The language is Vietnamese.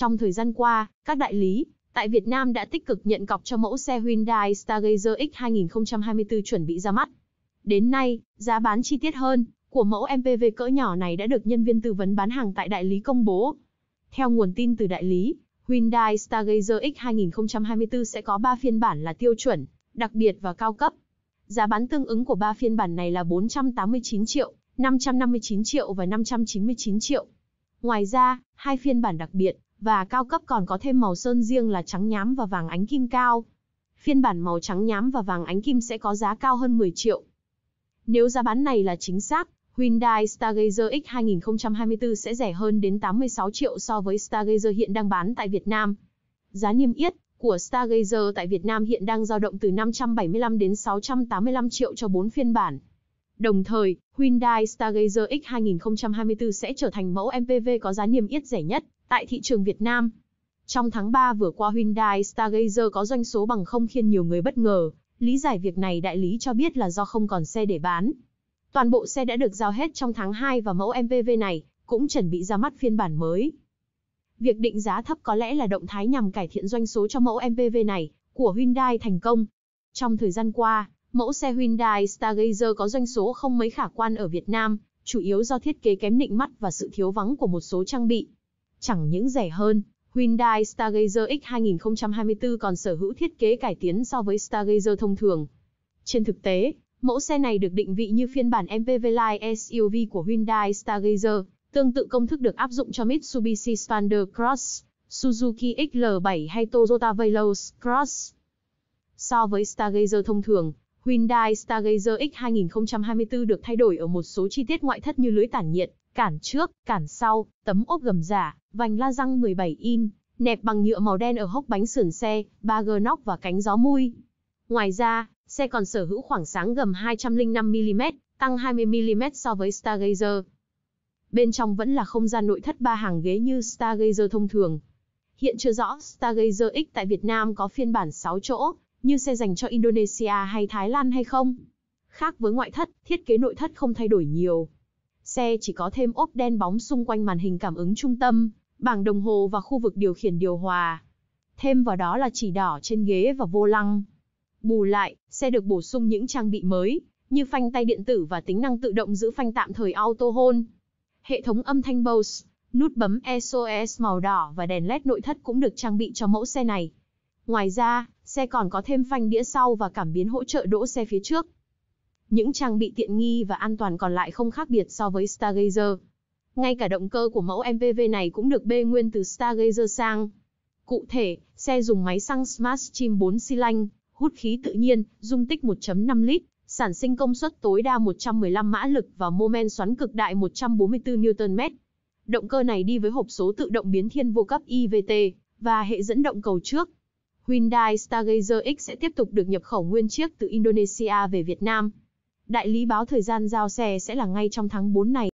Trong thời gian qua, các đại lý tại Việt Nam đã tích cực nhận cọc cho mẫu xe Hyundai Stargazer X 2024 chuẩn bị ra mắt. Đến nay, giá bán chi tiết hơn của mẫu MPV cỡ nhỏ này đã được nhân viên tư vấn bán hàng tại đại lý công bố. Theo nguồn tin từ đại lý, Hyundai Stargazer X 2024 sẽ có 3 phiên bản là tiêu chuẩn, đặc biệt và cao cấp. Giá bán tương ứng của 3 phiên bản này là 489 triệu, 559 triệu và 599 triệu. Ngoài ra, hai phiên bản đặc biệt và cao cấp còn có thêm màu sơn riêng là trắng nhám và vàng ánh kim cao. Phiên bản màu trắng nhám và vàng ánh kim sẽ có giá cao hơn 10 triệu. Nếu giá bán này là chính xác, Hyundai Stargazer X 2024 sẽ rẻ hơn đến 86 triệu so với Stargazer hiện đang bán tại Việt Nam. Giá niêm yết của Stargazer tại Việt Nam hiện đang dao động từ 575 đến 685 triệu cho 4 phiên bản. Đồng thời, Hyundai Stargazer X 2024 sẽ trở thành mẫu MPV có giá niêm yết rẻ nhất tại thị trường Việt Nam. Trong tháng 3 vừa qua Hyundai Stargazer có doanh số bằng không khiến nhiều người bất ngờ. Lý giải việc này đại lý cho biết là do không còn xe để bán. Toàn bộ xe đã được giao hết trong tháng 2 và mẫu MPV này cũng chuẩn bị ra mắt phiên bản mới. Việc định giá thấp có lẽ là động thái nhằm cải thiện doanh số cho mẫu MPV này của Hyundai thành công. Trong thời gian qua, Mẫu xe Hyundai Stargazer có doanh số không mấy khả quan ở Việt Nam, chủ yếu do thiết kế kém nịnh mắt và sự thiếu vắng của một số trang bị. Chẳng những rẻ hơn, Hyundai Stargazer X 2024 còn sở hữu thiết kế cải tiến so với Stargazer thông thường. Trên thực tế, mẫu xe này được định vị như phiên bản MPV Line SUV của Hyundai Stargazer, tương tự công thức được áp dụng cho Mitsubishi Spandau Cross, Suzuki XL7 hay Toyota Veloz Cross. So với Stargazer thông thường, Hyundai Stargazer X 2024 được thay đổi ở một số chi tiết ngoại thất như lưới tản nhiệt, cản trước, cản sau, tấm ốp gầm giả, vành la răng 17 in, nẹp bằng nhựa màu đen ở hốc bánh sườn xe, ba gơ nóc và cánh gió mui. Ngoài ra, xe còn sở hữu khoảng sáng gầm 205mm, tăng 20mm so với Stargazer. Bên trong vẫn là không gian nội thất ba hàng ghế như Stargazer thông thường. Hiện chưa rõ Stargazer X tại Việt Nam có phiên bản 6 chỗ, như xe dành cho Indonesia hay Thái Lan hay không? Khác với ngoại thất, thiết kế nội thất không thay đổi nhiều. Xe chỉ có thêm ốp đen bóng xung quanh màn hình cảm ứng trung tâm, bảng đồng hồ và khu vực điều khiển điều hòa. Thêm vào đó là chỉ đỏ trên ghế và vô lăng. Bù lại, xe được bổ sung những trang bị mới, như phanh tay điện tử và tính năng tự động giữ phanh tạm thời Auto Hold. Hệ thống âm thanh Bose, nút bấm SOS màu đỏ và đèn LED nội thất cũng được trang bị cho mẫu xe này. Ngoài ra, xe còn có thêm phanh đĩa sau và cảm biến hỗ trợ đỗ xe phía trước. Những trang bị tiện nghi và an toàn còn lại không khác biệt so với Stargazer. Ngay cả động cơ của mẫu MPV này cũng được bê nguyên từ Stargazer sang. Cụ thể, xe dùng máy xăng Smart Stream 4 xi lanh, hút khí tự nhiên, dung tích 1.5 lít, sản sinh công suất tối đa 115 mã lực và mô men xoắn cực đại 144 Nm. Động cơ này đi với hộp số tự động biến thiên vô cấp IVT và hệ dẫn động cầu trước, Hyundai Stargazer X sẽ tiếp tục được nhập khẩu nguyên chiếc từ Indonesia về Việt Nam. Đại lý báo thời gian giao xe sẽ là ngay trong tháng 4 này.